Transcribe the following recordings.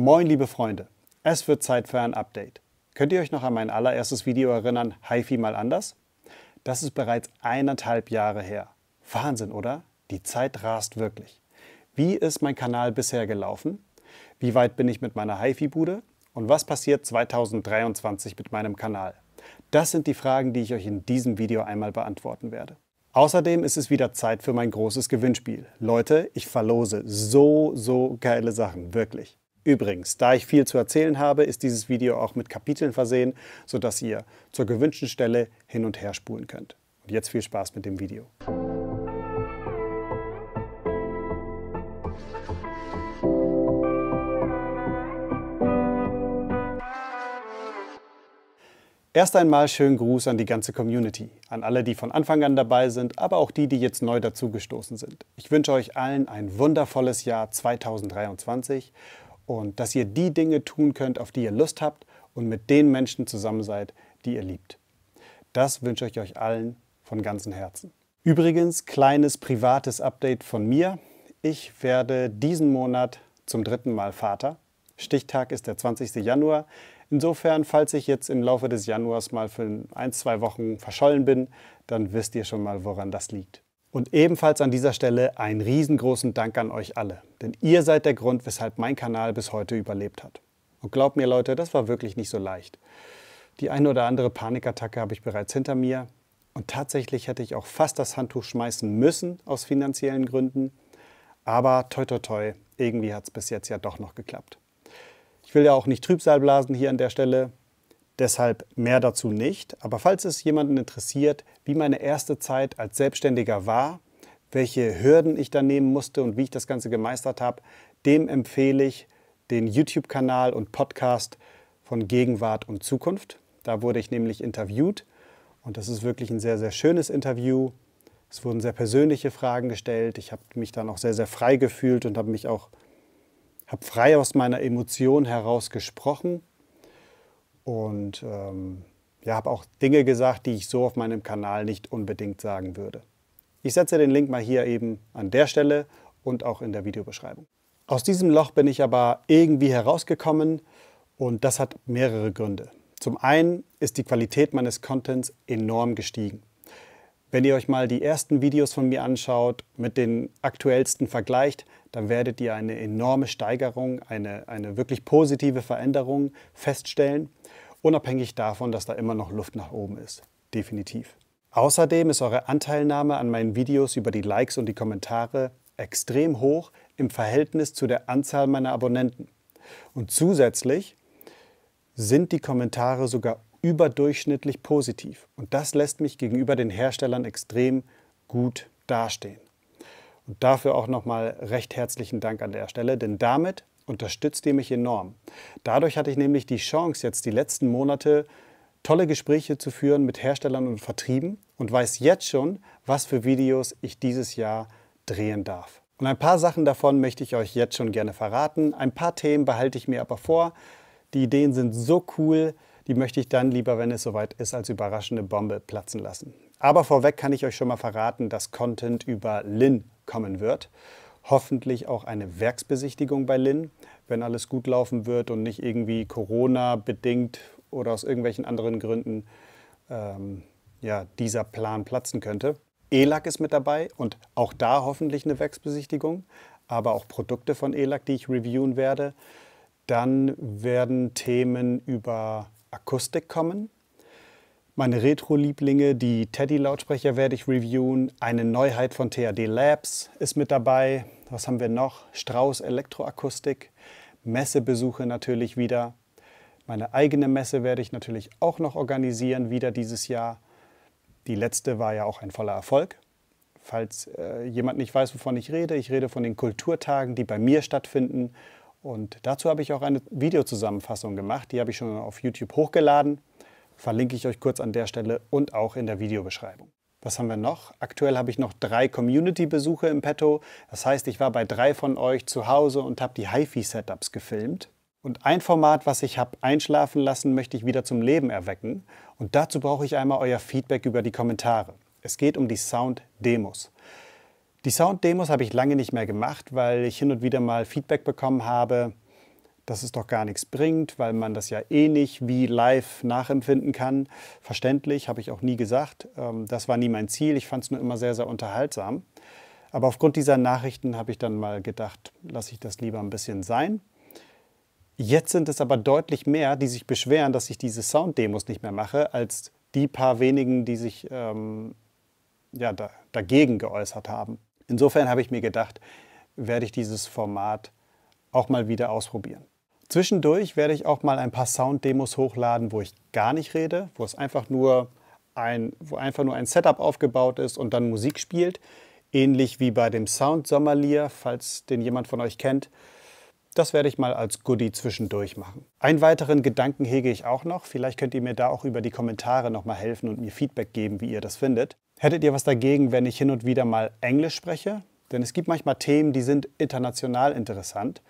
Moin liebe Freunde, es wird Zeit für ein Update. Könnt ihr euch noch an mein allererstes Video erinnern, HiFi mal anders? Das ist bereits eineinhalb Jahre her. Wahnsinn, oder? Die Zeit rast wirklich. Wie ist mein Kanal bisher gelaufen? Wie weit bin ich mit meiner HiFi-Bude? Und was passiert 2023 mit meinem Kanal? Das sind die Fragen, die ich euch in diesem Video einmal beantworten werde. Außerdem ist es wieder Zeit für mein großes Gewinnspiel. Leute, ich verlose so, so geile Sachen, wirklich. Übrigens, da ich viel zu erzählen habe, ist dieses Video auch mit Kapiteln versehen, sodass ihr zur gewünschten Stelle hin und her spulen könnt. Und jetzt viel Spaß mit dem Video. Erst einmal schönen Gruß an die ganze Community, an alle, die von Anfang an dabei sind, aber auch die, die jetzt neu dazugestoßen sind. Ich wünsche euch allen ein wundervolles Jahr 2023 und dass ihr die Dinge tun könnt, auf die ihr Lust habt und mit den Menschen zusammen seid, die ihr liebt. Das wünsche ich euch allen von ganzem Herzen. Übrigens, kleines privates Update von mir. Ich werde diesen Monat zum dritten Mal Vater. Stichtag ist der 20. Januar. Insofern, falls ich jetzt im Laufe des Januars mal für ein, zwei Wochen verschollen bin, dann wisst ihr schon mal, woran das liegt. Und ebenfalls an dieser Stelle einen riesengroßen Dank an euch alle, denn ihr seid der Grund, weshalb mein Kanal bis heute überlebt hat. Und glaubt mir Leute, das war wirklich nicht so leicht. Die eine oder andere Panikattacke habe ich bereits hinter mir und tatsächlich hätte ich auch fast das Handtuch schmeißen müssen aus finanziellen Gründen. Aber toi toi toi, irgendwie hat es bis jetzt ja doch noch geklappt. Ich will ja auch nicht Trübsal blasen hier an der Stelle. Deshalb mehr dazu nicht. Aber falls es jemanden interessiert, wie meine erste Zeit als Selbstständiger war, welche Hürden ich da nehmen musste und wie ich das Ganze gemeistert habe, dem empfehle ich den YouTube-Kanal und Podcast von Gegenwart und Zukunft. Da wurde ich nämlich interviewt und das ist wirklich ein sehr, sehr schönes Interview. Es wurden sehr persönliche Fragen gestellt. Ich habe mich dann auch sehr, sehr frei gefühlt und habe mich auch hab frei aus meiner Emotion heraus gesprochen und ähm, ja, habe auch Dinge gesagt, die ich so auf meinem Kanal nicht unbedingt sagen würde. Ich setze den Link mal hier eben an der Stelle und auch in der Videobeschreibung. Aus diesem Loch bin ich aber irgendwie herausgekommen und das hat mehrere Gründe. Zum einen ist die Qualität meines Contents enorm gestiegen. Wenn ihr euch mal die ersten Videos von mir anschaut, mit den aktuellsten vergleicht, dann werdet ihr eine enorme Steigerung, eine, eine wirklich positive Veränderung feststellen, unabhängig davon, dass da immer noch Luft nach oben ist. Definitiv. Außerdem ist eure Anteilnahme an meinen Videos über die Likes und die Kommentare extrem hoch im Verhältnis zu der Anzahl meiner Abonnenten. Und zusätzlich sind die Kommentare sogar überdurchschnittlich positiv. Und das lässt mich gegenüber den Herstellern extrem gut dastehen. Und dafür auch nochmal recht herzlichen Dank an der Stelle, denn damit unterstützt ihr mich enorm. Dadurch hatte ich nämlich die Chance, jetzt die letzten Monate tolle Gespräche zu führen mit Herstellern und Vertrieben und weiß jetzt schon, was für Videos ich dieses Jahr drehen darf. Und ein paar Sachen davon möchte ich euch jetzt schon gerne verraten. Ein paar Themen behalte ich mir aber vor. Die Ideen sind so cool, die möchte ich dann lieber, wenn es soweit ist, als überraschende Bombe platzen lassen. Aber vorweg kann ich euch schon mal verraten, dass Content über Lin kommen wird. Hoffentlich auch eine Werksbesichtigung bei Lin, wenn alles gut laufen wird und nicht irgendwie Corona bedingt oder aus irgendwelchen anderen Gründen ähm, ja, dieser Plan platzen könnte. ELAC ist mit dabei und auch da hoffentlich eine Werksbesichtigung, aber auch Produkte von ELAC, die ich reviewen werde. Dann werden Themen über Akustik kommen. Meine Retro-Lieblinge, die Teddy-Lautsprecher werde ich reviewen. Eine Neuheit von THD Labs ist mit dabei. Was haben wir noch? Strauß Elektroakustik. Messebesuche natürlich wieder. Meine eigene Messe werde ich natürlich auch noch organisieren, wieder dieses Jahr. Die letzte war ja auch ein voller Erfolg. Falls äh, jemand nicht weiß, wovon ich rede, ich rede von den Kulturtagen, die bei mir stattfinden und dazu habe ich auch eine Videozusammenfassung gemacht. Die habe ich schon auf YouTube hochgeladen. Verlinke ich euch kurz an der Stelle und auch in der Videobeschreibung. Was haben wir noch? Aktuell habe ich noch drei Community-Besuche im Petto. Das heißt, ich war bei drei von euch zu Hause und habe die HiFi-Setups gefilmt. Und ein Format, was ich habe einschlafen lassen, möchte ich wieder zum Leben erwecken. Und dazu brauche ich einmal euer Feedback über die Kommentare. Es geht um die Sound-Demos. Die Sound-Demos habe ich lange nicht mehr gemacht, weil ich hin und wieder mal Feedback bekommen habe, dass es doch gar nichts bringt, weil man das ja eh nicht wie live nachempfinden kann. Verständlich, habe ich auch nie gesagt. Ähm, das war nie mein Ziel. Ich fand es nur immer sehr, sehr unterhaltsam. Aber aufgrund dieser Nachrichten habe ich dann mal gedacht, lasse ich das lieber ein bisschen sein. Jetzt sind es aber deutlich mehr, die sich beschweren, dass ich diese Sound-Demos nicht mehr mache, als die paar wenigen, die sich ähm, ja, da, dagegen geäußert haben. Insofern habe ich mir gedacht, werde ich dieses Format auch mal wieder ausprobieren. Zwischendurch werde ich auch mal ein paar Sound-Demos hochladen, wo ich gar nicht rede, wo es einfach nur ein, wo einfach nur ein Setup aufgebaut ist und dann Musik spielt. Ähnlich wie bei dem Sound Sommelier, falls den jemand von euch kennt. Das werde ich mal als Goodie zwischendurch machen. Einen weiteren Gedanken hege ich auch noch. Vielleicht könnt ihr mir da auch über die Kommentare nochmal helfen und mir Feedback geben, wie ihr das findet. Hättet ihr was dagegen, wenn ich hin und wieder mal Englisch spreche? Denn es gibt manchmal Themen, die sind international interessant.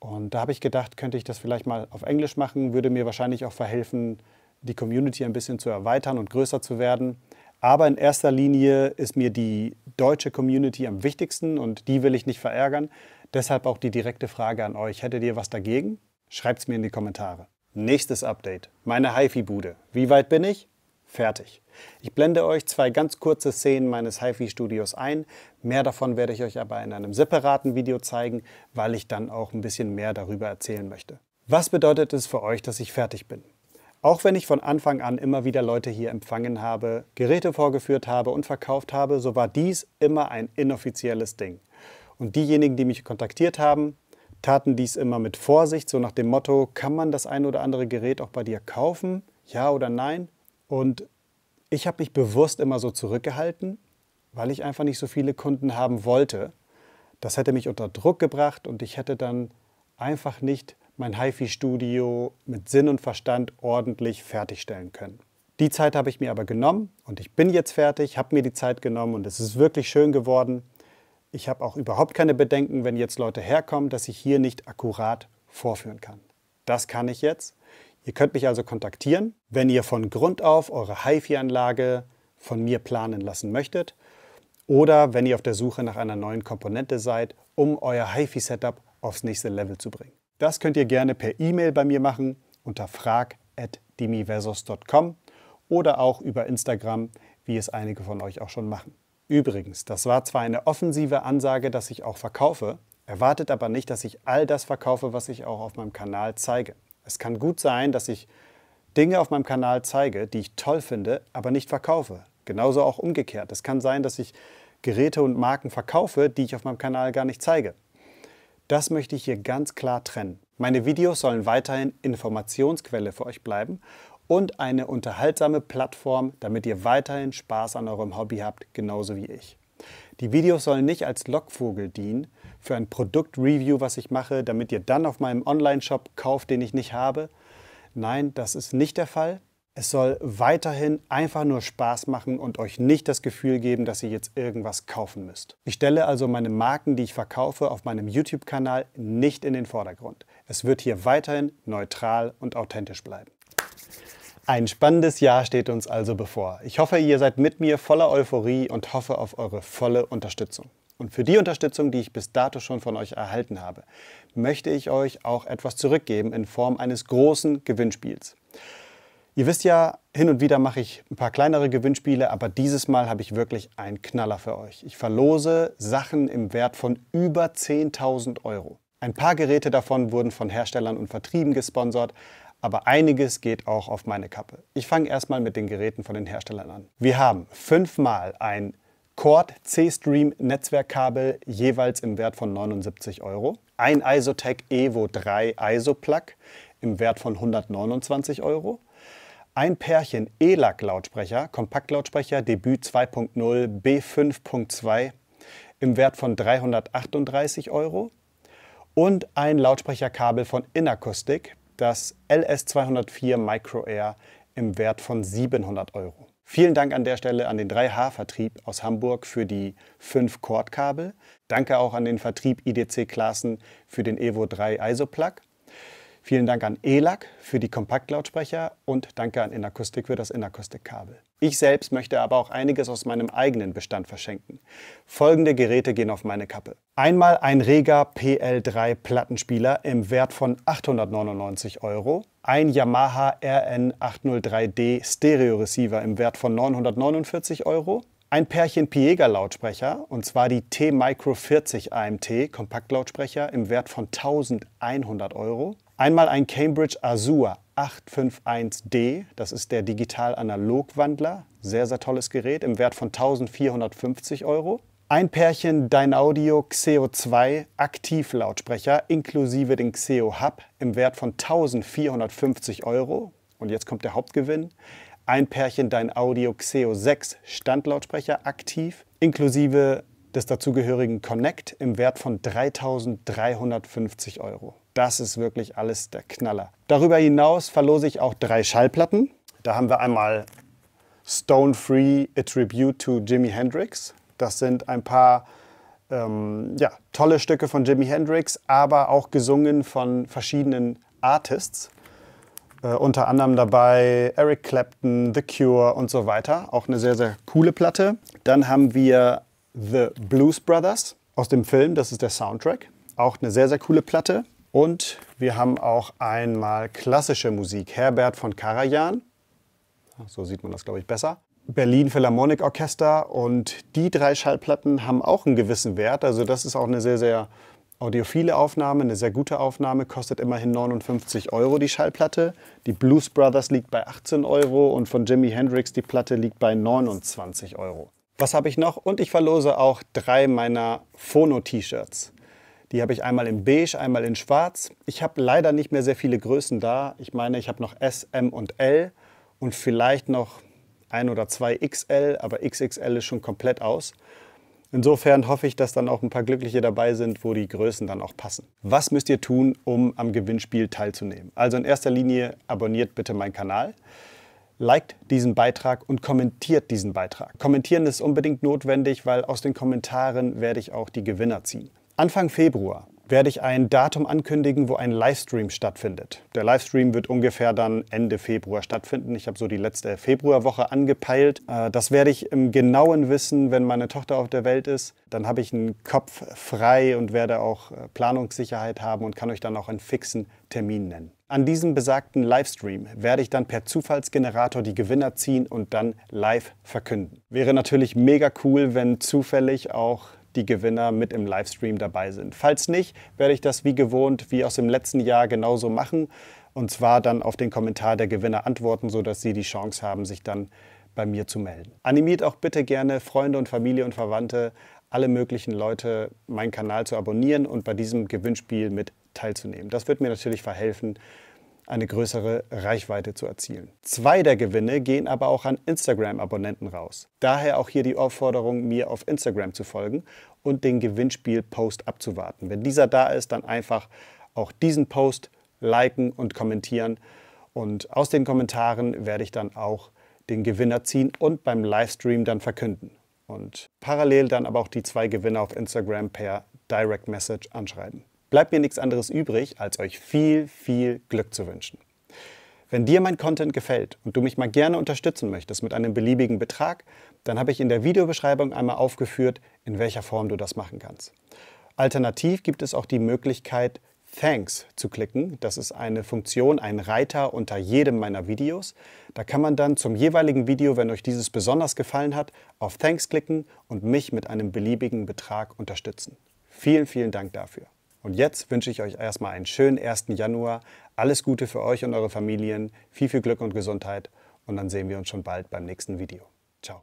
Und da habe ich gedacht, könnte ich das vielleicht mal auf Englisch machen, würde mir wahrscheinlich auch verhelfen, die Community ein bisschen zu erweitern und größer zu werden. Aber in erster Linie ist mir die deutsche Community am wichtigsten und die will ich nicht verärgern. Deshalb auch die direkte Frage an euch. Hättet ihr was dagegen? Schreibt es mir in die Kommentare. Nächstes Update. Meine HiFi-Bude. Wie weit bin ich? fertig. Ich blende euch zwei ganz kurze Szenen meines HiFi-Studios ein. Mehr davon werde ich euch aber in einem separaten Video zeigen, weil ich dann auch ein bisschen mehr darüber erzählen möchte. Was bedeutet es für euch, dass ich fertig bin? Auch wenn ich von Anfang an immer wieder Leute hier empfangen habe, Geräte vorgeführt habe und verkauft habe, so war dies immer ein inoffizielles Ding. Und diejenigen, die mich kontaktiert haben, taten dies immer mit Vorsicht, so nach dem Motto, kann man das ein oder andere Gerät auch bei dir kaufen? Ja oder nein? Und ich habe mich bewusst immer so zurückgehalten, weil ich einfach nicht so viele Kunden haben wollte. Das hätte mich unter Druck gebracht und ich hätte dann einfach nicht mein HiFi-Studio mit Sinn und Verstand ordentlich fertigstellen können. Die Zeit habe ich mir aber genommen und ich bin jetzt fertig, habe mir die Zeit genommen und es ist wirklich schön geworden. Ich habe auch überhaupt keine Bedenken, wenn jetzt Leute herkommen, dass ich hier nicht akkurat vorführen kann. Das kann ich jetzt. Ihr könnt mich also kontaktieren, wenn ihr von Grund auf eure HiFi-Anlage von mir planen lassen möchtet oder wenn ihr auf der Suche nach einer neuen Komponente seid, um euer HiFi-Setup aufs nächste Level zu bringen. Das könnt ihr gerne per E-Mail bei mir machen unter frag@dimiversos.com oder auch über Instagram, wie es einige von euch auch schon machen. Übrigens, das war zwar eine offensive Ansage, dass ich auch verkaufe, erwartet aber nicht, dass ich all das verkaufe, was ich auch auf meinem Kanal zeige. Es kann gut sein, dass ich Dinge auf meinem Kanal zeige, die ich toll finde, aber nicht verkaufe. Genauso auch umgekehrt. Es kann sein, dass ich Geräte und Marken verkaufe, die ich auf meinem Kanal gar nicht zeige. Das möchte ich hier ganz klar trennen. Meine Videos sollen weiterhin Informationsquelle für euch bleiben und eine unterhaltsame Plattform, damit ihr weiterhin Spaß an eurem Hobby habt, genauso wie ich. Die Videos sollen nicht als Lockvogel dienen, für ein Produktreview, was ich mache, damit ihr dann auf meinem Online-Shop kauft, den ich nicht habe. Nein, das ist nicht der Fall. Es soll weiterhin einfach nur Spaß machen und euch nicht das Gefühl geben, dass ihr jetzt irgendwas kaufen müsst. Ich stelle also meine Marken, die ich verkaufe, auf meinem YouTube-Kanal nicht in den Vordergrund. Es wird hier weiterhin neutral und authentisch bleiben. Ein spannendes Jahr steht uns also bevor. Ich hoffe, ihr seid mit mir voller Euphorie und hoffe auf eure volle Unterstützung. Und für die Unterstützung, die ich bis dato schon von euch erhalten habe, möchte ich euch auch etwas zurückgeben in Form eines großen Gewinnspiels. Ihr wisst ja, hin und wieder mache ich ein paar kleinere Gewinnspiele, aber dieses Mal habe ich wirklich einen Knaller für euch. Ich verlose Sachen im Wert von über 10.000 Euro. Ein paar Geräte davon wurden von Herstellern und Vertrieben gesponsert, aber einiges geht auch auf meine Kappe. Ich fange erstmal mit den Geräten von den Herstellern an. Wir haben fünfmal ein Cord C-Stream Netzwerkkabel jeweils im Wert von 79 Euro. Ein Isotec Evo 3 iso im Wert von 129 Euro. Ein Pärchen ELAC-Lautsprecher, Kompaktlautsprecher Debüt 2.0 B5.2 im Wert von 338 Euro. Und ein Lautsprecherkabel von Inakustik, das LS204 Micro Air im Wert von 700 Euro. Vielen Dank an der Stelle an den 3H-Vertrieb aus Hamburg für die 5 Kordkabel. Danke auch an den Vertrieb IDC Klassen für den Evo 3 Isoplug Vielen Dank an ELAC für die Kompaktlautsprecher und danke an Inakustik für das Inakustikkabel. Ich selbst möchte aber auch einiges aus meinem eigenen Bestand verschenken. Folgende Geräte gehen auf meine Kappe. Einmal ein Rega PL3 Plattenspieler im Wert von 899 Euro, ein Yamaha RN803D Stereo Receiver im Wert von 949 Euro, ein Pärchen Piega Lautsprecher und zwar die T-Micro 40 AMT Kompaktlautsprecher im Wert von 1100 Euro, Einmal ein Cambridge Azure 851D, das ist der Digital-Analog-Wandler, sehr, sehr tolles Gerät, im Wert von 1450 Euro. Ein Pärchen Dynaudio Xeo 2 Aktivlautsprecher inklusive den Xeo Hub im Wert von 1450 Euro. Und jetzt kommt der Hauptgewinn. Ein Pärchen Dynaudio Xeo 6 Standlautsprecher aktiv inklusive des dazugehörigen Connect im Wert von 3.350 Euro. Das ist wirklich alles der Knaller. Darüber hinaus verlose ich auch drei Schallplatten. Da haben wir einmal Stone Free A Tribute to Jimi Hendrix. Das sind ein paar ähm, ja, tolle Stücke von Jimi Hendrix, aber auch gesungen von verschiedenen Artists. Äh, unter anderem dabei Eric Clapton, The Cure und so weiter. Auch eine sehr, sehr coole Platte. Dann haben wir The Blues Brothers aus dem Film. Das ist der Soundtrack. Auch eine sehr, sehr coole Platte. Und wir haben auch einmal klassische Musik. Herbert von Karajan. So sieht man das, glaube ich, besser. Berlin Philharmonic Orchester. Und die drei Schallplatten haben auch einen gewissen Wert. Also das ist auch eine sehr, sehr audiophile Aufnahme, eine sehr gute Aufnahme, kostet immerhin 59 Euro die Schallplatte. Die Blues Brothers liegt bei 18 Euro und von Jimi Hendrix die Platte liegt bei 29 Euro. Was habe ich noch? Und ich verlose auch drei meiner Phono-T-Shirts. Die habe ich einmal in beige, einmal in schwarz. Ich habe leider nicht mehr sehr viele Größen da. Ich meine, ich habe noch S, M und L und vielleicht noch ein oder zwei XL, aber XXL ist schon komplett aus. Insofern hoffe ich, dass dann auch ein paar Glückliche dabei sind, wo die Größen dann auch passen. Was müsst ihr tun, um am Gewinnspiel teilzunehmen? Also in erster Linie abonniert bitte meinen Kanal liked diesen Beitrag und kommentiert diesen Beitrag. Kommentieren ist unbedingt notwendig, weil aus den Kommentaren werde ich auch die Gewinner ziehen. Anfang Februar werde ich ein Datum ankündigen, wo ein Livestream stattfindet. Der Livestream wird ungefähr dann Ende Februar stattfinden. Ich habe so die letzte Februarwoche angepeilt. Äh, das werde ich im genauen Wissen, wenn meine Tochter auf der Welt ist. Dann habe ich einen Kopf frei und werde auch äh, Planungssicherheit haben und kann euch dann auch einen fixen Termin nennen. An diesem besagten Livestream werde ich dann per Zufallsgenerator die Gewinner ziehen und dann live verkünden. Wäre natürlich mega cool, wenn zufällig auch die Gewinner mit im Livestream dabei sind. Falls nicht, werde ich das wie gewohnt, wie aus dem letzten Jahr genauso machen und zwar dann auf den Kommentar der Gewinner antworten, sodass sie die Chance haben, sich dann bei mir zu melden. Animiert auch bitte gerne Freunde und Familie und Verwandte, alle möglichen Leute, meinen Kanal zu abonnieren und bei diesem Gewinnspiel mit teilzunehmen. Das wird mir natürlich verhelfen, eine größere Reichweite zu erzielen. Zwei der Gewinne gehen aber auch an Instagram-Abonnenten raus. Daher auch hier die Aufforderung, mir auf Instagram zu folgen und den Gewinnspiel-Post abzuwarten. Wenn dieser da ist, dann einfach auch diesen Post liken und kommentieren. Und aus den Kommentaren werde ich dann auch den Gewinner ziehen und beim Livestream dann verkünden. Und parallel dann aber auch die zwei Gewinner auf Instagram per Direct Message anschreiben bleibt mir nichts anderes übrig, als euch viel, viel Glück zu wünschen. Wenn dir mein Content gefällt und du mich mal gerne unterstützen möchtest mit einem beliebigen Betrag, dann habe ich in der Videobeschreibung einmal aufgeführt, in welcher Form du das machen kannst. Alternativ gibt es auch die Möglichkeit, Thanks zu klicken. Das ist eine Funktion, ein Reiter unter jedem meiner Videos. Da kann man dann zum jeweiligen Video, wenn euch dieses besonders gefallen hat, auf Thanks klicken und mich mit einem beliebigen Betrag unterstützen. Vielen, vielen Dank dafür. Und jetzt wünsche ich euch erstmal einen schönen 1. Januar. Alles Gute für euch und eure Familien. Viel, viel Glück und Gesundheit. Und dann sehen wir uns schon bald beim nächsten Video. Ciao.